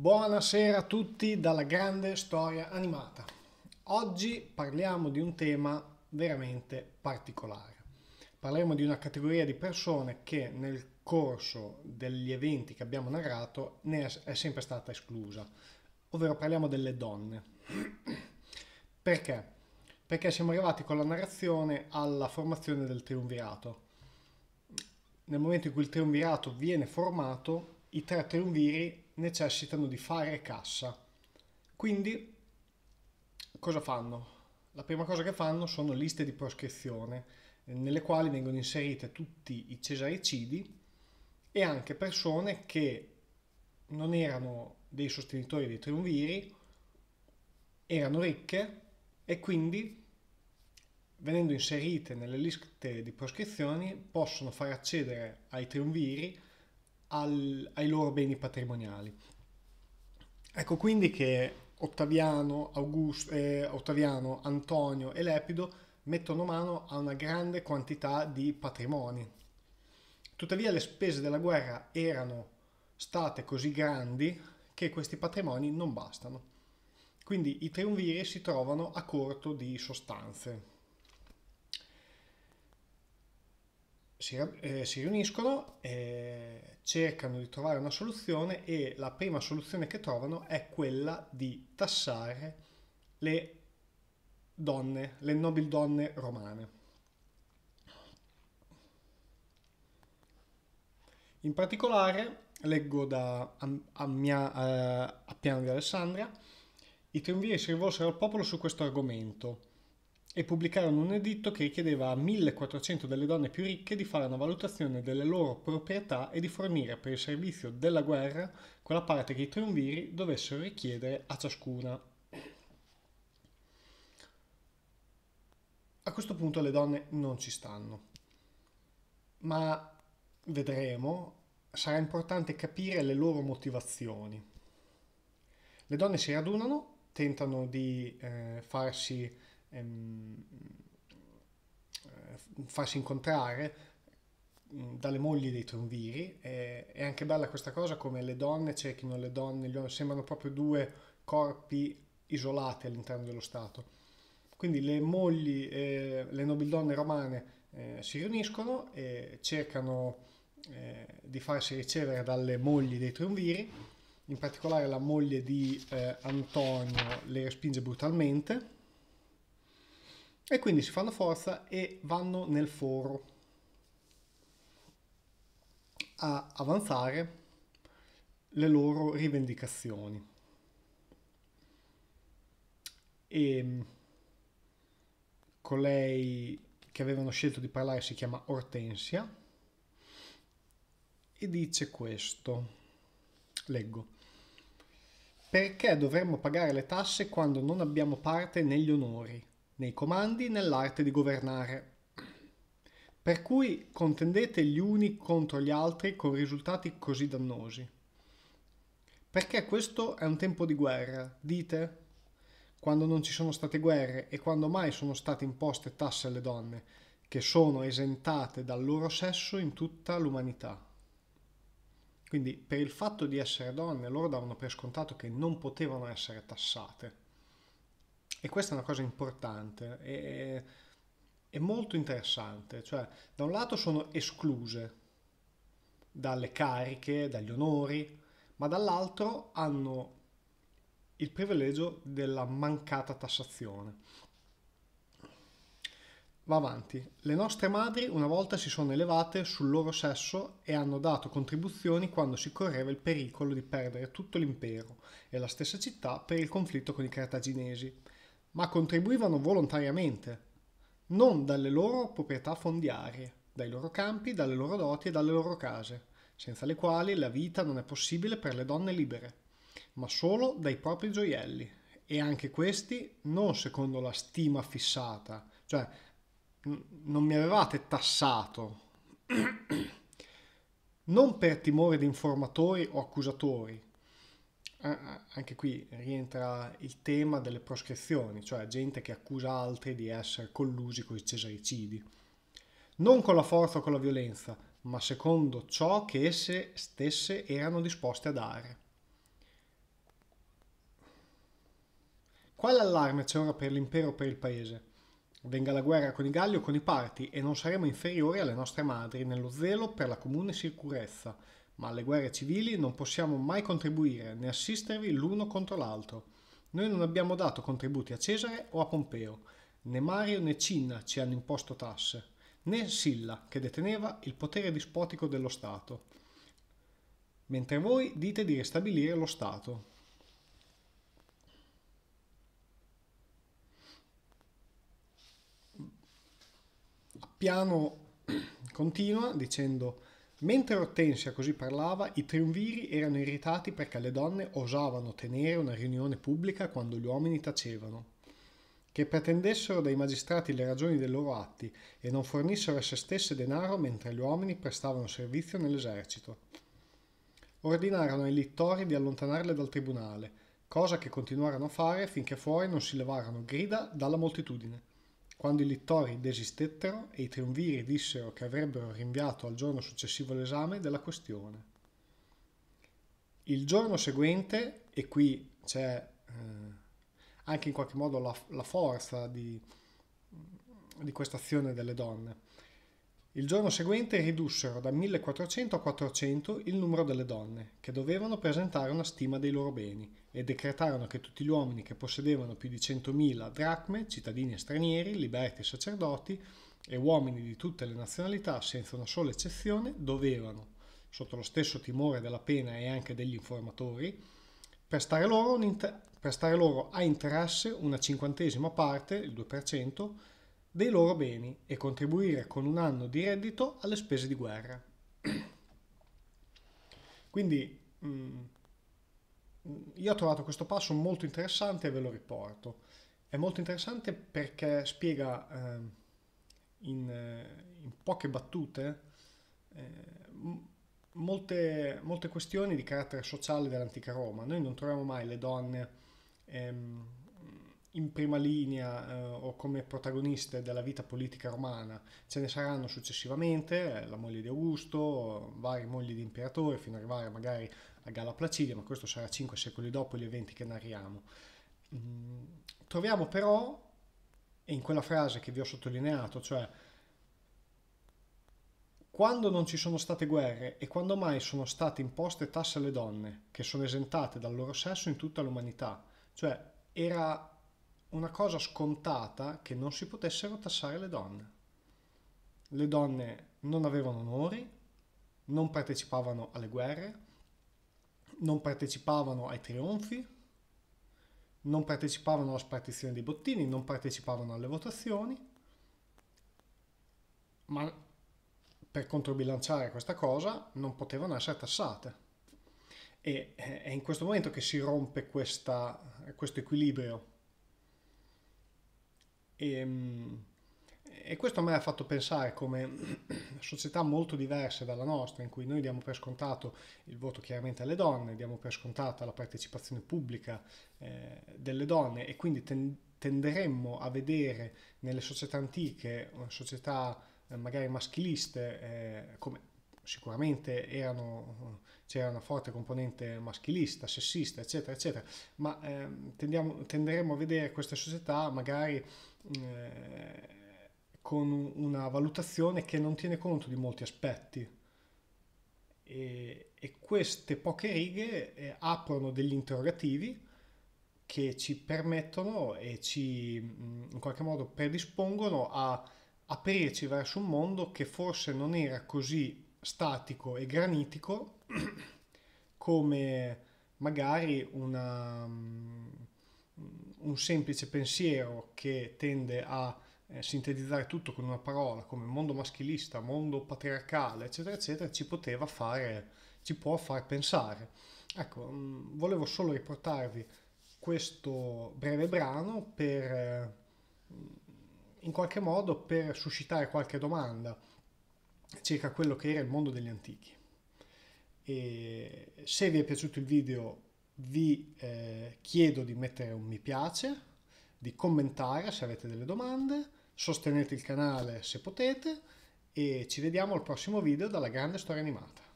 Buonasera a tutti dalla grande storia animata. Oggi parliamo di un tema veramente particolare. Parleremo di una categoria di persone che nel corso degli eventi che abbiamo narrato ne è sempre stata esclusa, ovvero parliamo delle donne. Perché? Perché siamo arrivati con la narrazione alla formazione del triunvirato. Nel momento in cui il triunvirato viene formato, i tre triumviri necessitano di fare cassa. Quindi cosa fanno? La prima cosa che fanno sono liste di proscrizione eh, nelle quali vengono inserite tutti i cesaricidi e anche persone che non erano dei sostenitori dei triunviri, erano ricche e quindi venendo inserite nelle liste di proscrizioni possono far accedere ai triunviri al, ai loro beni patrimoniali. Ecco quindi che Ottaviano, Augusto, eh, Ottaviano, Antonio e Lepido mettono mano a una grande quantità di patrimoni. Tuttavia le spese della guerra erano state così grandi che questi patrimoni non bastano. Quindi i triunviri si trovano a corto di sostanze, si, eh, si riuniscono, eh, cercano di trovare una soluzione e la prima soluzione che trovano è quella di tassare le donne, le nobildonne romane. In particolare, leggo da Appia eh, Appiano di Alessandria, i triunviri si rivolsero al popolo su questo argomento e pubblicarono un editto che richiedeva a 1400 delle donne più ricche di fare una valutazione delle loro proprietà e di fornire per il servizio della guerra quella parte che i triunviri dovessero richiedere a ciascuna. A questo punto le donne non ci stanno, ma vedremo, sarà importante capire le loro motivazioni. Le donne si radunano, tentano di eh, farsi ehm, eh, farsi incontrare mm, dalle mogli dei tronviri. Eh, è anche bella questa cosa come le donne cerchino le donne, gli uomini sembrano proprio due corpi isolati all'interno dello Stato. Quindi le mogli, eh, le nobildonne romane eh, si riuniscono e cercano eh, di farsi ricevere dalle mogli dei tronviri, in particolare la moglie di eh, Antonio le respinge brutalmente e quindi si fanno forza e vanno nel foro a avanzare le loro rivendicazioni. E mm, colei che avevano scelto di parlare si chiama Ortensia e dice questo, leggo, perché dovremmo pagare le tasse quando non abbiamo parte negli onori? nei comandi, nell'arte di governare. Per cui contendete gli uni contro gli altri con risultati così dannosi. Perché questo è un tempo di guerra, dite? Quando non ci sono state guerre e quando mai sono state imposte tasse alle donne, che sono esentate dal loro sesso in tutta l'umanità. Quindi per il fatto di essere donne loro davano per scontato che non potevano essere tassate e questa è una cosa importante, è, è molto interessante, cioè da un lato sono escluse dalle cariche, dagli onori, ma dall'altro hanno il privilegio della mancata tassazione. Va avanti. Le nostre madri una volta si sono elevate sul loro sesso e hanno dato contribuzioni quando si correva il pericolo di perdere tutto l'impero e la stessa città per il conflitto con i cartaginesi ma contribuivano volontariamente, non dalle loro proprietà fondiarie, dai loro campi, dalle loro doti e dalle loro case, senza le quali la vita non è possibile per le donne libere, ma solo dai propri gioielli, e anche questi non secondo la stima fissata, cioè non mi avevate tassato, non per timore di informatori o accusatori, eh, eh, anche qui rientra il tema delle proscrizioni, cioè gente che accusa altri di essere collusi con i cesaricidi. Non con la forza o con la violenza, ma secondo ciò che esse stesse erano disposte a dare. Quale allarme c'è ora per l'impero o per il paese? Venga la guerra con i Galli o con i Parti e non saremo inferiori alle nostre madri nello zelo per la comune sicurezza, ma alle guerre civili non possiamo mai contribuire né assistervi l'uno contro l'altro. Noi non abbiamo dato contributi a Cesare o a Pompeo, né Mario né Cinna ci hanno imposto tasse, né Silla che deteneva il potere dispotico dello Stato, mentre voi dite di ristabilire lo Stato. Piano continua dicendo Mentre Ortensia così parlava, i triunviri erano irritati perché le donne osavano tenere una riunione pubblica quando gli uomini tacevano. Che pretendessero dai magistrati le ragioni dei loro atti e non fornissero a se stesse denaro mentre gli uomini prestavano servizio nell'esercito. Ordinarono ai littori di allontanarle dal tribunale, cosa che continuarono a fare finché fuori non si levarono grida dalla moltitudine. Quando i littori desistettero e i triunviri dissero che avrebbero rinviato al giorno successivo l'esame della questione. Il giorno seguente, e qui c'è eh, anche in qualche modo la, la forza di, di questa azione delle donne, il giorno seguente ridussero da 1400 a 400 il numero delle donne, che dovevano presentare una stima dei loro beni, e decretarono che tutti gli uomini che possedevano più di 100.000 dracme, cittadini e stranieri, liberti e sacerdoti, e uomini di tutte le nazionalità, senza una sola eccezione, dovevano, sotto lo stesso timore della pena e anche degli informatori, prestare loro, inter- prestare loro a interesse una cinquantesima parte, il 2%, dei loro beni e contribuire con un anno di reddito alle spese di guerra. Quindi mh, mm, io ho trovato questo passo molto interessante e ve lo riporto. È molto interessante perché spiega eh, in, in, poche battute eh, molte, molte, questioni di carattere sociale dell'antica Roma. Noi non troviamo mai le donne ehm, in prima linea eh, o come protagoniste della vita politica romana ce ne saranno successivamente eh, la moglie di Augusto, varie mogli di imperatori fino ad arrivare magari a Galla Placidia, ma questo sarà cinque secoli dopo gli eventi che narriamo. Mm, troviamo però, e in quella frase che vi ho sottolineato, cioè quando non ci sono state guerre e quando mai sono state imposte tasse alle donne, che sono esentate dal loro sesso in tutta l'umanità. Cioè, era una cosa scontata che non si potessero tassare le donne. Le donne non avevano onori, non partecipavano alle guerre, non partecipavano ai trionfi, non partecipavano alla spartizione dei bottini, non partecipavano alle votazioni, ma per controbilanciare questa cosa non potevano essere tassate. E eh, è in questo momento che si rompe questa, questo equilibrio e, ehm, e questo a me ha fatto pensare come società molto diverse dalla nostra, in cui noi diamo per scontato il voto chiaramente alle donne, diamo per scontata la partecipazione pubblica eh, delle donne e quindi ten- tenderemmo a vedere nelle società antiche, società eh, magari maschiliste, eh, come sicuramente erano, c'era una forte componente maschilista, sessista, eccetera, eccetera, ma eh, tendiamo, tenderemo a vedere questa società magari eh, con una valutazione che non tiene conto di molti aspetti. E, e queste poche righe eh, aprono degli interrogativi che ci permettono e ci mm, in qualche modo predispongono a aprirci verso un mondo che forse non era così statico e granitico come magari una, mm, un semplice pensiero che tende a eh, sintetizzare tutto con una parola come mondo maschilista, mondo patriarcale, eccetera, eccetera, ci poteva fare, ci può far pensare. Ecco, mm, volevo solo riportarvi questo breve brano per, eh, mm, in qualche modo, per suscitare qualche domanda circa quello che era il mondo degli antichi. E se vi è piaciuto il video vi eh, chiedo di mettere un mi piace, di commentare se avete delle domande, sostenete il canale se potete e ci vediamo al prossimo video dalla grande storia animata.